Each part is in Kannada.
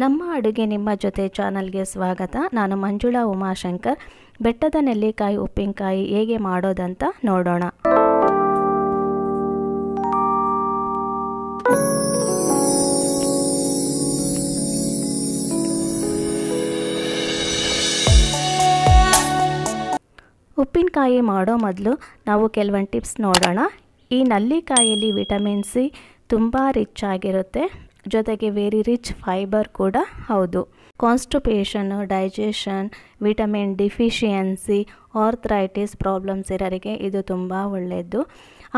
ನಮ್ಮ ಅಡುಗೆ ನಿಮ್ಮ ಜೊತೆ ಚಾನಲ್ಗೆ ಸ್ವಾಗತ ನಾನು ಮಂಜುಳಾ ಉಮಾಶಂಕರ್ ಬೆಟ್ಟದ ನೆಲ್ಲಿಕಾಯಿ ಉಪ್ಪಿನಕಾಯಿ ಹೇಗೆ ಮಾಡೋದಂತ ನೋಡೋಣ ಉಪ್ಪಿನಕಾಯಿ ಮಾಡೋ ಮೊದಲು ನಾವು ಕೆಲವೊಂದು ಟಿಪ್ಸ್ ನೋಡೋಣ ಈ ನಲ್ಲಿಕಾಯಲ್ಲಿ ವಿಟಮಿನ್ ಸಿ ತುಂಬ ರಿಚ್ ಆಗಿರುತ್ತೆ ಜೊತೆಗೆ ವೆರಿ ರಿಚ್ ಫೈಬರ್ ಕೂಡ ಹೌದು ಕಾನ್ಸ್ಟಿಪೇಷನ್ನು digestion vitamin deficiency arthritis problems ಇರೋರಿಗೆ ಇದು ತುಂಬ ಒಳ್ಳೆಯದು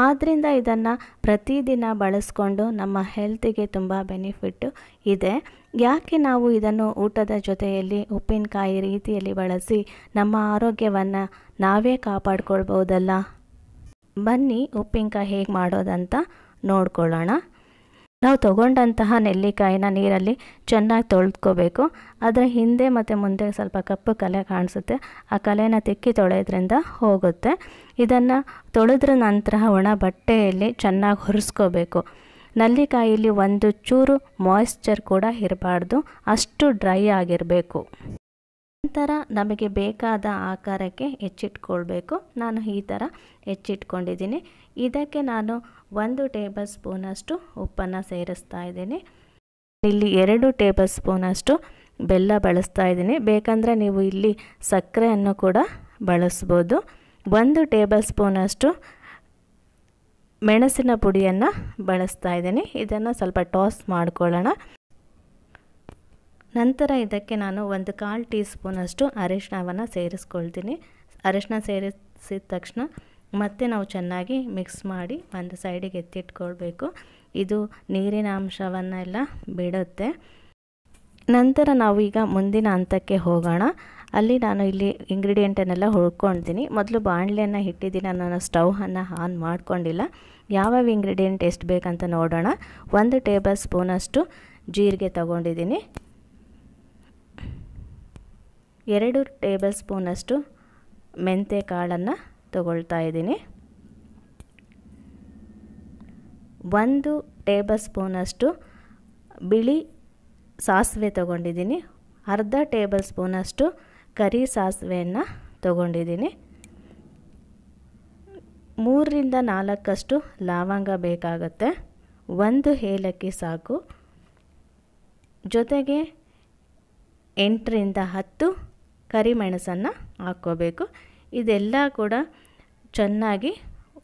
ಆದ್ದರಿಂದ ಇದನ್ನು ಪ್ರತಿದಿನ ಬಳಸ್ಕೊಂಡು ನಮ್ಮ ಹೆಲ್ತಿಗೆ ತುಂಬ ಬೆನಿಫಿಟ್ಟು ಇದೆ ಯಾಕೆ ನಾವು ಇದನ್ನು ಊಟದ ಜೊತೆಯಲ್ಲಿ ಉಪ್ಪಿನಕಾಯಿ ರೀತಿಯಲ್ಲಿ ಬಳಸಿ ನಮ್ಮ ಆರೋಗ್ಯವನ್ನು ನಾವೇ ಕಾಪಾಡ್ಕೊಳ್ಬೋದಲ್ಲ ಬನ್ನಿ ಉಪ್ಪಿನಕಾಯಿ ಹೇಗೆ ಮಾಡೋದಂತ ನೋಡ್ಕೊಳ್ಳೋಣ ನಾವು ತಗೊಂಡಂತಹ ನೆಲ್ಲಿಕಾಯಿನ ನೀರಲ್ಲಿ ಚೆನ್ನಾಗಿ ತೊಳೆದ್ಕೋಬೇಕು ಅದರ ಹಿಂದೆ ಮತ್ತು ಮುಂದೆ ಸ್ವಲ್ಪ ಕಪ್ಪು ಕಲೆ ಕಾಣಿಸುತ್ತೆ ಆ ಕಲೆನ ತಿಕ್ಕಿ ತೊಳೆಯೋದ್ರಿಂದ ಹೋಗುತ್ತೆ ಇದನ್ನು ತೊಳೆದ್ರ ನಂತರ ಒಣ ಬಟ್ಟೆಯಲ್ಲಿ ಚೆನ್ನಾಗಿ ಹುರಿಸ್ಕೋಬೇಕು ನೆಲ್ಲಿಕಾಯಿಯಲ್ಲಿ ಒಂದು ಚೂರು ಮಾಯಿಶ್ಚರ್ ಕೂಡ ಇರಬಾರ್ದು ಅಷ್ಟು ಡ್ರೈ ಆಗಿರಬೇಕು ನಂತರ ನಮಗೆ ಬೇಕಾದ ಆಕಾರಕ್ಕೆ ಹೆಚ್ಚಿಟ್ಕೊಳ್ಬೇಕು ನಾನು ಈ ಥರ ಹೆಚ್ಚಿಟ್ಕೊಂಡಿದ್ದೀನಿ ಇದಕ್ಕೆ ನಾನು ಒಂದು ಟೇಬಲ್ ಸ್ಪೂನಷ್ಟು ಉಪ್ಪನ್ನು ಸೇರಿಸ್ತಾ ಇದ್ದೀನಿ ಇಲ್ಲಿ ಎರಡು ಟೇಬಲ್ ಸ್ಪೂನಷ್ಟು ಬೆಲ್ಲ ಬಳಸ್ತಾ ಇದ್ದೀನಿ ಬೇಕಂದರೆ ನೀವು ಇಲ್ಲಿ ಸಕ್ಕರೆಯನ್ನು ಕೂಡ ಬಳಸ್ಬೋದು ಒಂದು ಟೇಬಲ್ ಸ್ಪೂನಷ್ಟು ಮೆಣಸಿನ ಪುಡಿಯನ್ನು ಬಳಸ್ತಾ ಇದ್ದೀನಿ ಇದನ್ನು ಸ್ವಲ್ಪ ಟಾಸ್ ಮಾಡ್ಕೊಳ್ಳೋಣ ನಂತರ ಇದಕ್ಕೆ ನಾನು ಒಂದು ಕಾಲು ಟೀ ಸ್ಪೂನಷ್ಟು ಅರಿಶಿಣವನ್ನು ಸೇರಿಸ್ಕೊಳ್ತೀನಿ ಅರಿಶಿನ ಸೇರಿಸಿದ ತಕ್ಷಣ ಮತ್ತೆ ನಾವು ಚೆನ್ನಾಗಿ ಮಿಕ್ಸ್ ಮಾಡಿ ಒಂದು ಸೈಡಿಗೆ ಎತ್ತಿಟ್ಕೊಳ್ಬೇಕು ಇದು ನೀರಿನ ಅಂಶವನ್ನೆಲ್ಲ ಬಿಡುತ್ತೆ ನಂತರ ನಾವು ಈಗ ಮುಂದಿನ ಹಂತಕ್ಕೆ ಹೋಗೋಣ ಅಲ್ಲಿ ನಾನು ಇಲ್ಲಿ ಇಂಗ್ರೀಡಿಯೆಂಟನ್ನೆಲ್ಲ ಹುಳ್ಕೊಳ್ತೀನಿ ಮೊದಲು ಬಾಣಲೆಯನ್ನು ಇಟ್ಟಿದ್ದೀನಿ ನಾನು ಸ್ಟೌವನ್ನು ಆನ್ ಮಾಡ್ಕೊಂಡಿಲ್ಲ ಯಾವ್ಯಾವ ಇಂಗ್ರೀಡಿಯೆಂಟ್ ಎಷ್ಟು ಬೇಕಂತ ನೋಡೋಣ ಒಂದು ಟೇಬಲ್ ಸ್ಪೂನಷ್ಟು ಜೀರಿಗೆ ತಗೊಂಡಿದ್ದೀನಿ ಎರಡು ಟೇಬಲ್ ಸ್ಪೂನಷ್ಟು ಮೆಂತೆ ಕಾಳನ್ನು ತಗೊಳ್ತಾ ಇದ್ದೀನಿ ಒಂದು ಟೇಬಲ್ ಸ್ಪೂನಷ್ಟು ಬಿಳಿ ಸಾಸಿವೆ ತಗೊಂಡಿದ್ದೀನಿ ಅರ್ಧ ಟೇಬಲ್ ಸ್ಪೂನಷ್ಟು ಕರಿ ಸಾಸಿವೆಯನ್ನು ತಗೊಂಡಿದ್ದೀನಿ ಮೂರರಿಂದ ನಾಲ್ಕಷ್ಟು ಲವಂಗ ಬೇಕಾಗುತ್ತೆ ಒಂದು ಏಲಕ್ಕಿ ಸಾಕು ಜೊತೆಗೆ ಎಂಟರಿಂದ ಹತ್ತು ಕರಿಮೆಣಸನ್ನು ಹಾಕ್ಕೋಬೇಕು ಇದೆಲ್ಲ ಕೂಡ ಚೆನ್ನಾಗಿ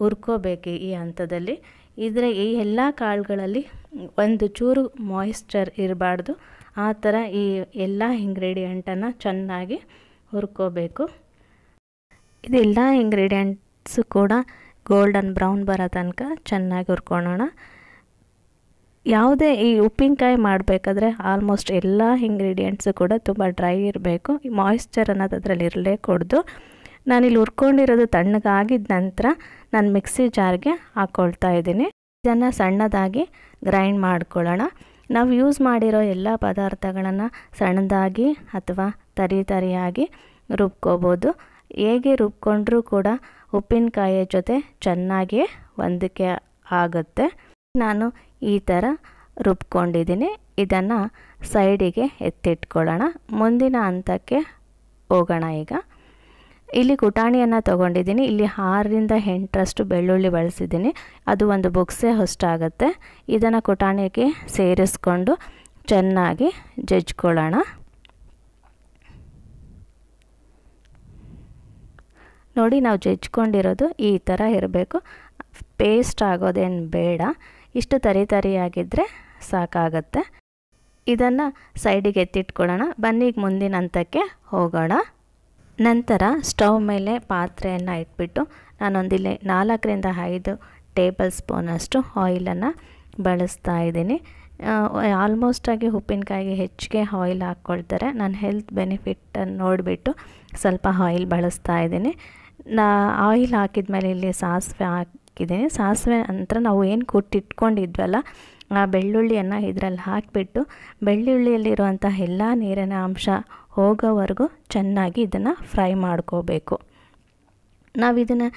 ಹುರ್ಕೋಬೇಕು ಈ ಹಂತದಲ್ಲಿ ಇದರ ಈ ಎಲ್ಲ ಕಾಳುಗಳಲ್ಲಿ ಒಂದು ಚೂರು ಮಾಯಿಶ್ಚರ್ ಇರಬಾರ್ದು ಆ ಥರ ಈ ಎಲ್ಲ ಇಂಗ್ರೀಡಿಯೆಂಟನ್ನು ಚೆನ್ನಾಗಿ ಹುರ್ಕೋಬೇಕು ಇದೆಲ್ಲ ಇಂಗ್ರೀಡಿಯೆಂಟ್ಸು ಕೂಡ ಗೋಲ್ಡನ್ ಬ್ರೌನ್ ಬರೋ ತನಕ ಚೆನ್ನಾಗಿ ಹುರ್ಕೊಳ್ಳೋಣ ಯಾವುದೇ ಈ ಉಪ್ಪಿನಕಾಯಿ ಮಾಡಬೇಕಾದ್ರೆ ಆಲ್ಮೋಸ್ಟ್ ಎಲ್ಲ ಇಂಗ್ರೀಡಿಯೆಂಟ್ಸು ಕೂಡ ತುಂಬ ಡ್ರೈ ಇರಬೇಕು ಮಾಯಿಶ್ಚರ್ ಅನ್ನೋದು ಅದರಲ್ಲಿ ಇರಲೇ ಕೊಡ್ದು ನಾನಿಲ್ಲಿ ಹುರ್ಕೊಂಡಿರೋದು ತಣ್ಣಗಾಗಿದ್ದ ನಂತರ ನಾನು ಮಿಕ್ಸಿ ಜಾರ್ಗೆ ಹಾಕ್ಕೊಳ್ತಾ ಇದ್ದೀನಿ ಇದನ್ನು ಸಣ್ಣದಾಗಿ ಗ್ರೈಂಡ್ ಮಾಡ್ಕೊಳ್ಳೋಣ ನಾವು ಯೂಸ್ ಮಾಡಿರೋ ಎಲ್ಲ ಪದಾರ್ಥಗಳನ್ನು ಸಣ್ಣದಾಗಿ ಅಥವಾ ತರಿ ತರಿಯಾಗಿ ರುಬ್ಕೋಬೋದು ಹೇಗೆ ರುಬ್ಕೊಂಡ್ರೂ ಕೂಡ ಉಪ್ಪಿನಕಾಯಿಯ ಜೊತೆ ಚೆನ್ನಾಗಿ ಹೊಂದಿಕೆ ಆಗುತ್ತೆ ನಾನು ಈ ಥರ ರುಬ್ಕೊಂಡಿದ್ದೀನಿ ಇದನ್ನು ಸೈಡಿಗೆ ಎತ್ತಿಟ್ಕೊಳ್ಳೋಣ ಮುಂದಿನ ಹಂತಕ್ಕೆ ಹೋಗೋಣ ಈಗ ಇಲ್ಲಿ ಕುಟಾಣಿಯನ್ನು ತೊಗೊಂಡಿದ್ದೀನಿ ಇಲ್ಲಿ ಆರರಿಂದ ಎಂಟರಷ್ಟು ಬೆಳ್ಳುಳ್ಳಿ ಬಳಸಿದ್ದೀನಿ ಅದು ಒಂದು ಬೊಕ್ಸೆ ಹೊಸ್ಟಾಗುತ್ತೆ ಇದನ್ನು ಕುಟಾಣಿಗೆ ಸೇರಿಸ್ಕೊಂಡು ಚೆನ್ನಾಗಿ ಜಜ್ಕೊಳ್ಳೋಣ ನೋಡಿ ನಾವು ಜಜ್ಕೊಂಡಿರೋದು ಈ ಥರ ಇರಬೇಕು ಪೇಸ್ಟ್ ಆಗೋದೇನು ಬೇಡ ಇಷ್ಟು ತರಿ ತರಿಯಾಗಿದ್ದರೆ ಸಾಕಾಗತ್ತೆ ಇದನ್ನು ಸೈಡಿಗೆ ಎತ್ತಿಟ್ಕೊಳ್ಳೋಣ ಬನ್ನಿ ಮುಂದಿನ ಹಂತಕ್ಕೆ ಹೋಗೋಣ ನಂತರ ಸ್ಟವ್ ಮೇಲೆ ಪಾತ್ರೆಯನ್ನು ಇಟ್ಬಿಟ್ಟು ನಾನೊಂದಿಲ್ಲಿ ನಾಲ್ಕರಿಂದ ಐದು ಟೇಬಲ್ ಸ್ಪೂನಷ್ಟು ಆಯಿಲನ್ನು ಬಳಸ್ತಾ ಇದ್ದೀನಿ ಆಲ್ಮೋಸ್ಟಾಗಿ ಉಪ್ಪಿನಕಾಯಿಗೆ ಹೆಚ್ಚಿಗೆ ಆಯಿಲ್ ಹಾಕ್ಕೊಳ್ತಾರೆ ನಾನು ಹೆಲ್ತ್ ಬೆನಿಫಿಟ್ಟನ್ನು ನೋಡಿಬಿಟ್ಟು ಸ್ವಲ್ಪ ಆಯಿಲ್ ಬಳಸ್ತಾ ಇದ್ದೀನಿ ನಾ ಆಯಿಲ್ ಹಾಕಿದ ಮೇಲೆ ಇಲ್ಲಿ ಸಾಸಿವೆ ಹಾಕಿ ಹಾಕಿದ್ದೀನಿ ಸಾಸಿವೆ ನಂತರ ನಾವು ಏನು ಕುಟ್ಟಿಟ್ಕೊಂಡಿದ್ವಲ್ಲ ಆ ಬೆಳ್ಳುಳ್ಳಿಯನ್ನು ಇದರಲ್ಲಿ ಹಾಕಿಬಿಟ್ಟು ಬೆಳ್ಳುಳ್ಳಿಯಲ್ಲಿರುವಂಥ ಎಲ್ಲ ನೀರಿನ ಅಂಶ ಹೋಗೋವರೆಗೂ ಚೆನ್ನಾಗಿ ಇದನ್ನು ಫ್ರೈ ಮಾಡ್ಕೋಬೇಕು ನಾವು ಇದನ್ನು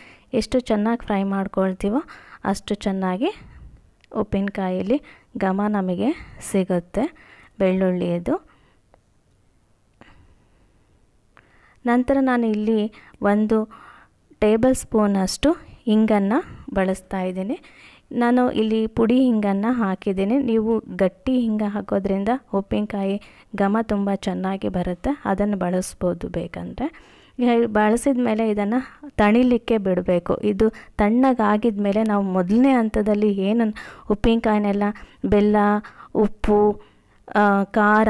ಎಷ್ಟು ಚೆನ್ನಾಗಿ ಫ್ರೈ ಮಾಡ್ಕೊಳ್ತೀವೋ ಅಷ್ಟು ಚೆನ್ನಾಗಿ ಉಪ್ಪಿನಕಾಯಲ್ಲಿ ಘಮ ನಮಗೆ ಸಿಗುತ್ತೆ ಬೆಳ್ಳುಳ್ಳಿಯದು ನಂತರ ನಾನು ಇಲ್ಲಿ ಒಂದು ಟೇಬಲ್ ಸ್ಪೂನಷ್ಟು ಹಿಂಗನ್ನು ಬಳಸ್ತಾ ಇದ್ದೀನಿ ನಾನು ಇಲ್ಲಿ ಪುಡಿ ಹಿಂಗನ್ನು ಹಾಕಿದ್ದೀನಿ ನೀವು ಗಟ್ಟಿ ಹಿಂಗ ಹಾಕೋದ್ರಿಂದ ಉಪ್ಪಿನಕಾಯಿ ಘಮ ತುಂಬ ಚೆನ್ನಾಗಿ ಬರುತ್ತೆ ಅದನ್ನು ಬಳಸ್ಬೋದು ಬೇಕಂದರೆ ಬಳಸಿದ ಮೇಲೆ ಇದನ್ನು ತಣಿಲಿಕ್ಕೆ ಬಿಡಬೇಕು ಇದು ತಣ್ಣಗಾಗಿದ ಮೇಲೆ ನಾವು ಮೊದಲನೇ ಹಂತದಲ್ಲಿ ಏನು ಉಪ್ಪಿನಕಾಯಿನೆಲ್ಲ ಬೆಲ್ಲ ಉಪ್ಪು ಖಾರ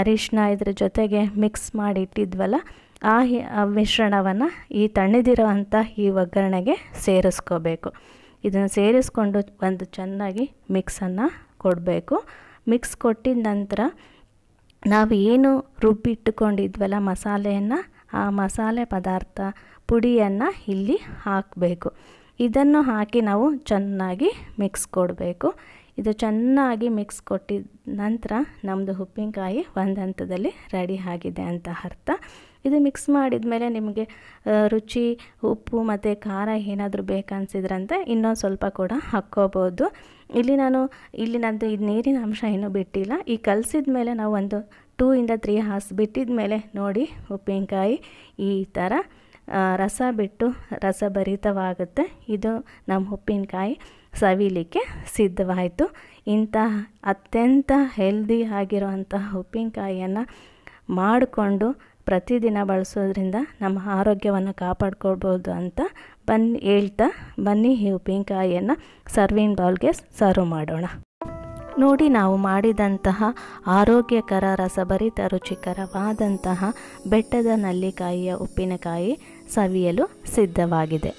ಅರಿಶಿನ ಇದ್ರ ಜೊತೆಗೆ ಮಿಕ್ಸ್ ಮಾಡಿ ಇಟ್ಟಿದ್ವಲ್ಲ ಆ ಮಿಶ್ರಣವನ್ನು ಈ ತಣ್ಣದಿರೋವಂಥ ಈ ಒಗ್ಗರಣೆಗೆ ಸೇರಿಸ್ಕೋಬೇಕು ಇದನ್ನು ಸೇರಿಸ್ಕೊಂಡು ಒಂದು ಚೆನ್ನಾಗಿ ಮಿಕ್ಸನ್ನು ಕೊಡಬೇಕು ಮಿಕ್ಸ್ ಕೊಟ್ಟಿದ ನಂತರ ನಾವು ಏನು ರುಬ್ಬಿಟ್ಟುಕೊಂಡಿದ್ವಲ್ಲ ಮಸಾಲೆಯನ್ನು ಆ ಮಸಾಲೆ ಪದಾರ್ಥ ಪುಡಿಯನ್ನು ಇಲ್ಲಿ ಹಾಕಬೇಕು ಇದನ್ನು ಹಾಕಿ ನಾವು ಚೆನ್ನಾಗಿ ಮಿಕ್ಸ್ ಕೊಡಬೇಕು ಇದು ಚೆನ್ನಾಗಿ ಮಿಕ್ಸ್ ಕೊಟ್ಟಿದ ನಂತರ ನಮ್ಮದು ಉಪ್ಪಿನಕಾಯಿ ಒಂದು ಹಂತದಲ್ಲಿ ರೆಡಿ ಆಗಿದೆ ಅಂತ ಅರ್ಥ ಇದು ಮಿಕ್ಸ್ ಮಾಡಿದ ಮೇಲೆ ನಿಮಗೆ ರುಚಿ ಉಪ್ಪು ಮತ್ತು ಖಾರ ಏನಾದರೂ ಬೇಕನ್ಸಿದ್ರಂತೆ ಇನ್ನೊಂದು ಸ್ವಲ್ಪ ಕೂಡ ಹಾಕ್ಕೋಬೋದು ಇಲ್ಲಿ ನಾನು ಇಲ್ಲಿ ನಂದು ಇದು ನೀರಿನ ಅಂಶ ಏನೂ ಬಿಟ್ಟಿಲ್ಲ ಈ ಕಲಸಿದ ಮೇಲೆ ನಾವು ಒಂದು ಟೂ ಇಂದ ತ್ರೀ ಹಾಸ್ ಬಿಟ್ಟಿದ ಮೇಲೆ ನೋಡಿ ಉಪ್ಪಿನಕಾಯಿ ಈ ಥರ ರಸ ಬಿಟ್ಟು ರಸಭರಿತವಾಗುತ್ತೆ ಇದು ನಮ್ಮ ಉಪ್ಪಿನಕಾಯಿ ಸವಿಲಿಕ್ಕೆ ಸಿದ್ಧವಾಯಿತು ಇಂತಹ ಅತ್ಯಂತ ಹೆಲ್ದಿ ಆಗಿರುವಂತಹ ಉಪ್ಪಿನಕಾಯಿಯನ್ನು ಮಾಡಿಕೊಂಡು ಪ್ರತಿದಿನ ಬಳಸೋದ್ರಿಂದ ನಮ್ಮ ಆರೋಗ್ಯವನ್ನು ಕಾಪಾಡ್ಕೊಳ್ಬೋದು ಅಂತ ಬನ್ನಿ ಹೇಳ್ತಾ ಬನ್ನಿ ಈ ಉಪ್ಪಿನಕಾಯಿಯನ್ನು ಸರ್ವಿಂಗ್ ಬೌಲ್ಗೆ ಸರ್ವ್ ಮಾಡೋಣ ನೋಡಿ ನಾವು ಮಾಡಿದಂತಹ ಆರೋಗ್ಯಕರ ರಸಭರಿತ ರುಚಿಕರವಾದಂತಹ ಬೆಟ್ಟದ ನಲ್ಲಿಕಾಯಿಯ ಉಪ್ಪಿನಕಾಯಿ ಸವಿಯಲು ಸಿದ್ಧವಾಗಿದೆ